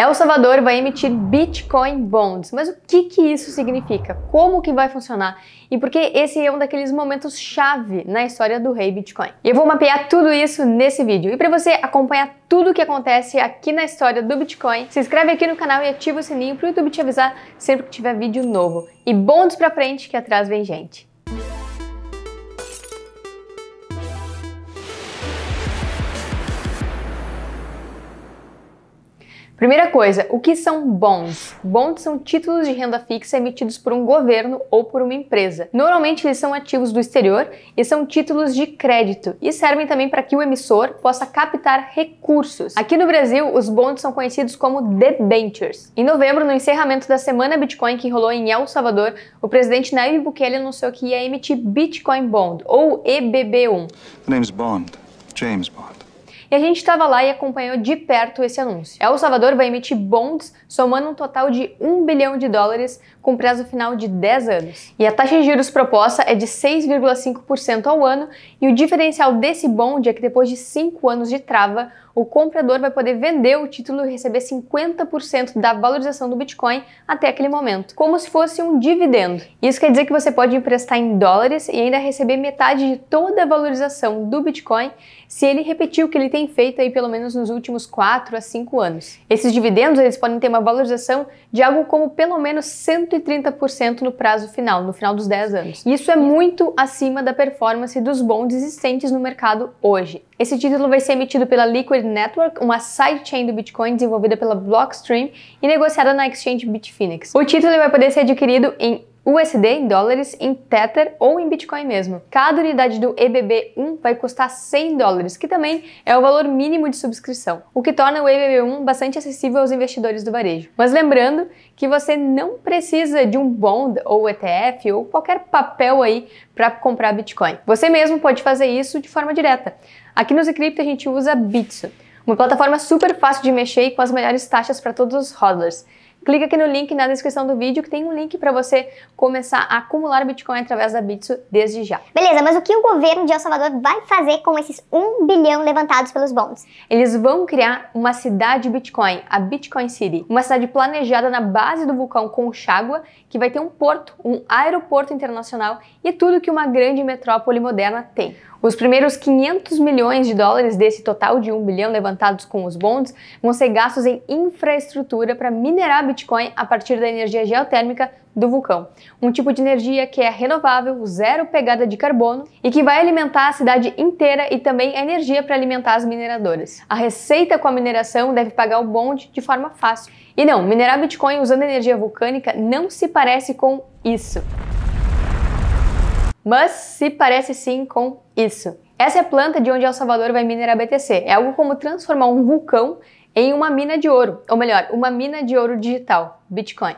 El Salvador vai emitir Bitcoin Bonds. Mas o que, que isso significa? Como que vai funcionar? E por que esse é um daqueles momentos chave na história do rei Bitcoin? Eu vou mapear tudo isso nesse vídeo. E para você acompanhar tudo o que acontece aqui na história do Bitcoin, se inscreve aqui no canal e ativa o sininho para o YouTube te avisar sempre que tiver vídeo novo. E bondes para frente que atrás vem gente. Primeira coisa, o que são bonds? Bonds são títulos de renda fixa emitidos por um governo ou por uma empresa. Normalmente eles são ativos do exterior e são títulos de crédito e servem também para que o emissor possa captar recursos. Aqui no Brasil, os bonds são conhecidos como debentures. Em novembro, no encerramento da semana Bitcoin que rolou em El Salvador, o presidente Nayib Bukele anunciou que ia emitir Bitcoin Bond ou EBB1. The name's Bond, James Bond. E a gente estava lá e acompanhou de perto esse anúncio. El Salvador vai emitir bonds somando um total de 1 bilhão de dólares com prazo final de 10 anos. E a taxa de juros proposta é de 6,5% ao ano e o diferencial desse bond é que depois de 5 anos de trava, o comprador vai poder vender o título e receber 50% da valorização do Bitcoin até aquele momento, como se fosse um dividendo. Isso quer dizer que você pode emprestar em dólares e ainda receber metade de toda a valorização do Bitcoin se ele repetir o que ele tem feito aí pelo menos nos últimos 4 a 5 anos. Esses dividendos eles podem ter uma valorização de algo como pelo menos 130% no prazo final, no final dos 10 anos. Isso é muito acima da performance dos bons existentes no mercado hoje. Esse título vai ser emitido pela Liquid Network, uma sidechain do Bitcoin desenvolvida pela Blockstream e negociada na exchange Bitfinex. O título vai poder ser adquirido em USD em dólares, em Tether ou em Bitcoin mesmo. Cada unidade do EBB1 vai custar 100 dólares, que também é o valor mínimo de subscrição, o que torna o EBB1 bastante acessível aos investidores do varejo. Mas lembrando que você não precisa de um bond ou ETF ou qualquer papel aí para comprar Bitcoin. Você mesmo pode fazer isso de forma direta. Aqui no Zcrypto a gente usa Bitso, uma plataforma super fácil de mexer e com as melhores taxas para todos os hodlers. Clica aqui no link na descrição do vídeo que tem um link para você começar a acumular Bitcoin através da Bitso desde já. Beleza, mas o que o governo de El Salvador vai fazer com esses 1 bilhão levantados pelos bons? Eles vão criar uma cidade Bitcoin, a Bitcoin City, uma cidade planejada na base do vulcão Conchagua, que vai ter um porto, um aeroporto internacional e é tudo que uma grande metrópole moderna tem. Os primeiros 500 milhões de dólares desse total de 1 bilhão levantados com os bonds vão ser gastos em infraestrutura para minerar Bitcoin a partir da energia geotérmica do vulcão, um tipo de energia que é renovável, zero pegada de carbono e que vai alimentar a cidade inteira e também a energia para alimentar as mineradoras. A receita com a mineração deve pagar o bonde de forma fácil. E não, minerar Bitcoin usando energia vulcânica não se parece com isso mas se parece sim com isso. Essa é a planta de onde El Salvador vai minerar BTC. É algo como transformar um vulcão em uma mina de ouro, ou melhor, uma mina de ouro digital, Bitcoin.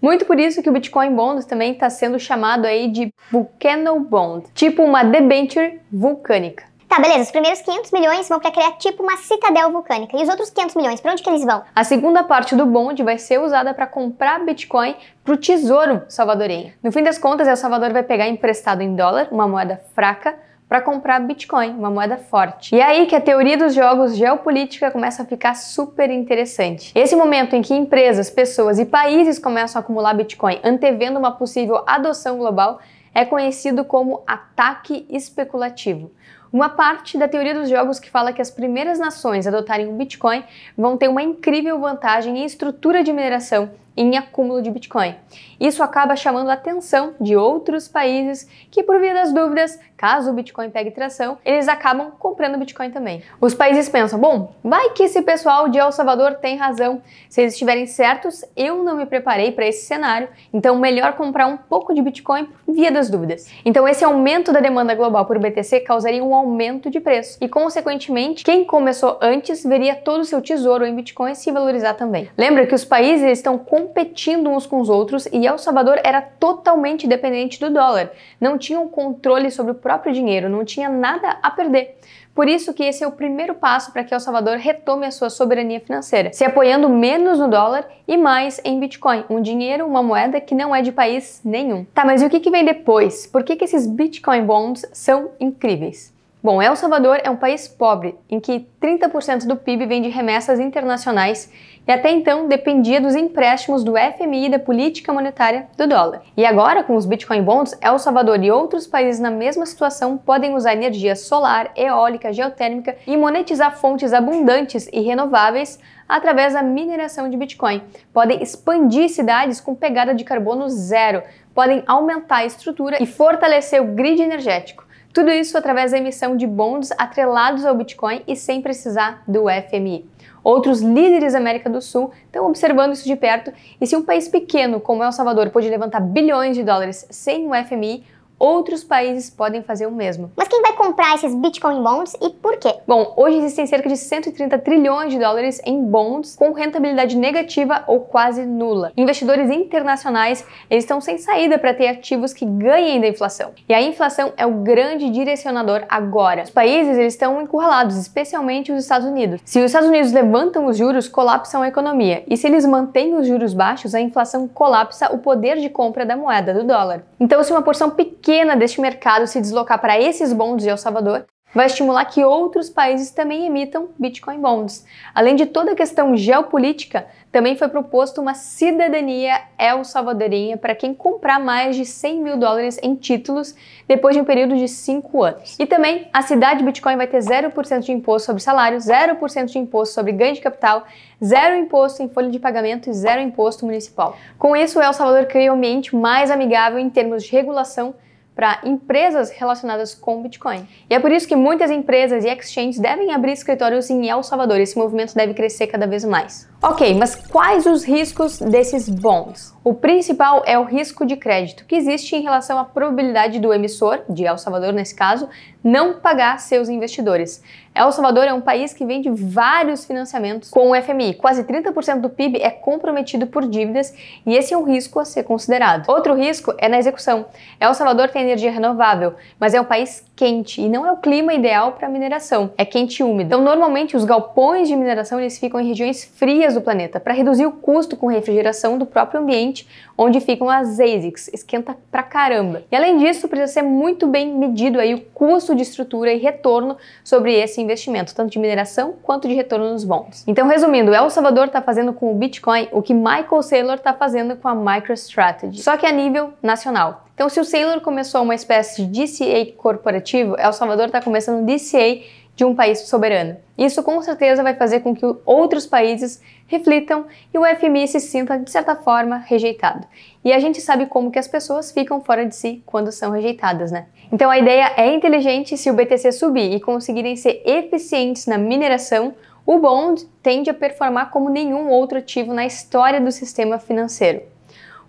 Muito por isso que o Bitcoin Bond também está sendo chamado aí de Volcano Bond, tipo uma debenture vulcânica. Tá, beleza. Os primeiros 500 milhões vão para criar tipo uma citadel vulcânica. E os outros 500 milhões, para onde que eles vão? A segunda parte do bonde vai ser usada para comprar Bitcoin para o tesouro salvadorenho. No fim das contas, El Salvador vai pegar emprestado em dólar, uma moeda fraca, para comprar Bitcoin, uma moeda forte. E é aí que a teoria dos jogos geopolítica começa a ficar super interessante. Esse momento em que empresas, pessoas e países começam a acumular Bitcoin, antevendo uma possível adoção global, é conhecido como ataque especulativo. Uma parte da teoria dos jogos que fala que as primeiras nações adotarem o Bitcoin vão ter uma incrível vantagem em estrutura de mineração em acúmulo de Bitcoin. Isso acaba chamando a atenção de outros países que, por via das dúvidas, caso o Bitcoin pegue tração, eles acabam comprando Bitcoin também. Os países pensam: bom, vai que esse pessoal de El Salvador tem razão. Se eles estiverem certos, eu não me preparei para esse cenário, então melhor comprar um pouco de Bitcoin por via das dúvidas. Então, esse aumento da demanda global por BTC causaria um aumento de preço e, consequentemente, quem começou antes veria todo o seu tesouro em Bitcoin se valorizar também. Lembra que os países estão com competindo uns com os outros e El Salvador era totalmente dependente do dólar, não tinha um controle sobre o próprio dinheiro, não tinha nada a perder. Por isso que esse é o primeiro passo para que El Salvador retome a sua soberania financeira, se apoiando menos no dólar e mais em Bitcoin, um dinheiro, uma moeda que não é de país nenhum. Tá, mas e o que, que vem depois? Por que, que esses Bitcoin Bonds são incríveis? Bom, El Salvador é um país pobre, em que 30% do PIB vem de remessas internacionais e até então dependia dos empréstimos do FMI e da política monetária do dólar. E agora, com os Bitcoin Bonds, El Salvador e outros países na mesma situação podem usar energia solar, eólica, geotérmica e monetizar fontes abundantes e renováveis através da mineração de Bitcoin. Podem expandir cidades com pegada de carbono zero, podem aumentar a estrutura e fortalecer o grid energético. Tudo isso através da emissão de bonds atrelados ao Bitcoin e sem precisar do FMI. Outros líderes da América do Sul estão observando isso de perto e se um país pequeno como El Salvador pode levantar bilhões de dólares sem o FMI, Outros países podem fazer o mesmo. Mas quem vai comprar esses Bitcoin Bonds e por quê? Bom, hoje existem cerca de 130 trilhões de dólares em bonds com rentabilidade negativa ou quase nula. Investidores internacionais eles estão sem saída para ter ativos que ganhem da inflação. E a inflação é o grande direcionador agora. Os países eles estão encurralados, especialmente os Estados Unidos. Se os Estados Unidos levantam os juros, colapsam a economia. E se eles mantêm os juros baixos, a inflação colapsa o poder de compra da moeda do dólar. Então, se uma porção pequena pequena deste mercado se deslocar para esses bonds de El Salvador, vai estimular que outros países também emitam Bitcoin bonds. Além de toda a questão geopolítica, também foi proposto uma cidadania El Salvadorinha para quem comprar mais de 100 mil dólares em títulos depois de um período de 5 anos. E também a cidade Bitcoin vai ter 0% de imposto sobre salário, 0% de imposto sobre ganho de capital, zero imposto em folha de pagamento e zero imposto municipal. Com isso, El Salvador cria um ambiente mais amigável em termos de regulação para empresas relacionadas com Bitcoin. E é por isso que muitas empresas e exchanges devem abrir escritórios em El Salvador. Esse movimento deve crescer cada vez mais. Ok, mas quais os riscos desses bonds? O principal é o risco de crédito, que existe em relação à probabilidade do emissor, de El Salvador nesse caso, não pagar seus investidores. El Salvador é um país que vende vários financiamentos com o FMI. Quase 30% do PIB é comprometido por dívidas e esse é um risco a ser considerado. Outro risco é na execução. El Salvador tem energia renovável, mas é um país quente e não é o clima ideal para mineração. É quente e úmido. Então, normalmente os galpões de mineração eles ficam em regiões frias do planeta, para reduzir o custo com refrigeração do próprio ambiente onde ficam as ASICs, esquenta pra caramba. E além disso, precisa ser muito bem medido aí o custo de estrutura e retorno sobre esse investimento, tanto de mineração quanto de retorno nos bons. Então, resumindo, El Salvador está fazendo com o Bitcoin o que Michael Saylor está fazendo com a MicroStrategy, só que a nível nacional. Então, se o Saylor começou uma espécie de DCA corporativo, El Salvador está começando DCA de um país soberano. Isso com certeza vai fazer com que outros países reflitam e o FMI se sinta de certa forma rejeitado. E a gente sabe como que as pessoas ficam fora de si quando são rejeitadas, né? Então a ideia é inteligente se o BTC subir e conseguirem ser eficientes na mineração, o bond tende a performar como nenhum outro ativo na história do sistema financeiro.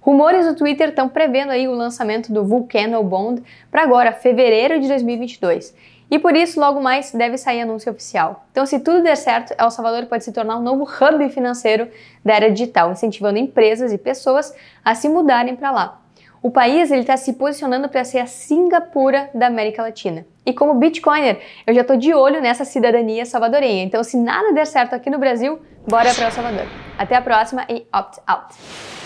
Rumores do Twitter estão prevendo aí o lançamento do Vulcano Bond para agora, fevereiro de 2022. E por isso, logo mais, deve sair anúncio oficial. Então, se tudo der certo, El Salvador pode se tornar um novo hub financeiro da era digital, incentivando empresas e pessoas a se mudarem para lá. O país está se posicionando para ser a Singapura da América Latina. E como Bitcoiner, eu já estou de olho nessa cidadania salvadorenha. Então, se nada der certo aqui no Brasil, bora para El Salvador. Até a próxima e opt out!